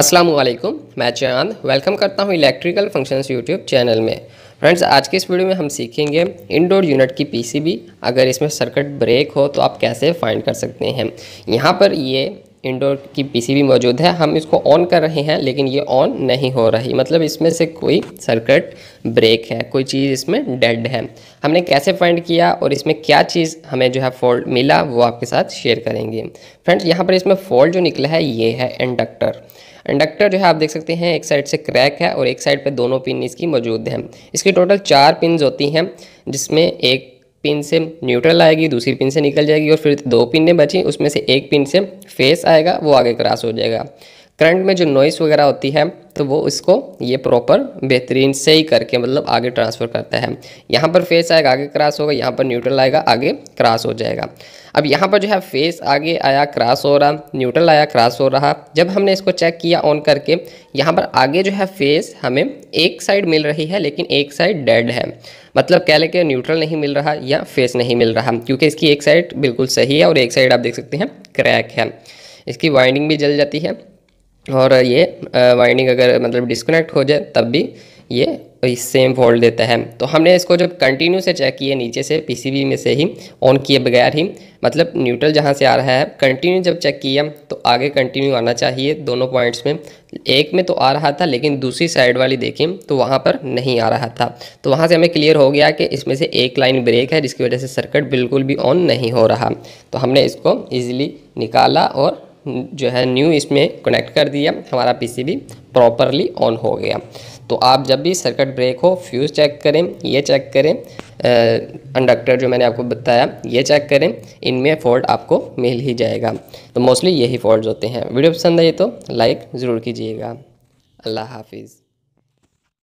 अस्सलाम वालेकुम मैं चांद वेलकम करता हूँ इलेक्ट्रिकल फंक्शंस यूट्यूब चैनल में फ्रेंड्स आज के इस वीडियो में हम सीखेंगे इंडोर यूनिट की पीसीबी अगर इसमें सर्किट ब्रेक हो तो आप कैसे फाइंड कर सकते हैं यहाँ पर ये इंडोर की पीसीबी मौजूद है हम इसको ऑन कर रहे हैं लेकिन ये ऑन नहीं हो रही मतलब इसमें से कोई सर्किट ब्रेक है कोई चीज़ इसमें डेड है हमने कैसे फाइंड किया और इसमें क्या चीज़ हमें जो है फॉल्ट मिला वो आपके साथ शेयर करेंगे फ्रेंड्स यहाँ पर इसमें फॉल्ट जो निकला है ये है इंडक्टर इंडक्टर जो है आप देख सकते हैं एक साइड से क्रैक है और एक साइड पर दोनों पिन इसकी मौजूद हैं इसकी टोटल चार पिन होती हैं जिसमें एक पिन से न्यूट्रल आएगी दूसरी पिन से निकल जाएगी और फिर दो पिन बची उसमें से एक पिन से फेस आएगा वो आगे क्रॉस हो जाएगा करंट में जो नॉइस वगैरह होती है तो वो उसको ये प्रॉपर बेहतरीन से ही करके मतलब आगे ट्रांसफ़र करता है यहाँ पर फेस आएगा आगे क्रॉस होगा यहाँ पर न्यूट्रल आएगा आगे क्रॉस हो जाएगा अब यहाँ पर जो है फेस आगे आया क्रॉस हो रहा न्यूट्रल आया क्रॉस हो रहा जब हमने इसको चेक किया ऑन करके यहाँ पर आगे जो है फेस हमें एक साइड मिल रही है लेकिन एक साइड डेड है मतलब कह लें कि न्यूट्रल नहीं मिल रहा या फेस नहीं मिल रहा क्योंकि इसकी एक साइड बिल्कुल सही है और एक साइड आप देख सकते हैं क्रैक है इसकी वाइंडिंग भी जल जाती है और ये वाइंडिंग अगर मतलब डिस्कनेक्ट हो जाए तब भी ये सेम फोल्ड देता है तो हमने इसको जब कंटिन्यू से चेक किए नीचे से पीसीबी में से ही ऑन किए बगैर ही मतलब न्यूट्रल जहाँ से आ रहा है कंटिन्यू जब चेक किया तो आगे कंटिन्यू आना चाहिए दोनों पॉइंट्स में एक में तो आ रहा था लेकिन दूसरी साइड वाली देखें तो वहाँ पर नहीं आ रहा था तो वहाँ से हमें क्लियर हो गया कि इसमें से एक लाइन ब्रेक है जिसकी वजह से सर्किट बिल्कुल भी ऑन नहीं हो रहा तो हमने इसको ईजिली निकाला और जो है न्यू इसमें कनेक्ट कर दिया हमारा पीसीबी प्रॉपरली ऑन हो गया तो आप जब भी सर्किट ब्रेक हो फ्यूज़ चेक करें ये चेक करें कंडक्टर जो मैंने आपको बताया ये चेक करें इनमें फॉल्ट आपको मिल ही जाएगा तो मोस्टली यही फॉल्ट होते हैं वीडियो पसंद आई तो लाइक ज़रूर कीजिएगा अल्लाह हाफिज़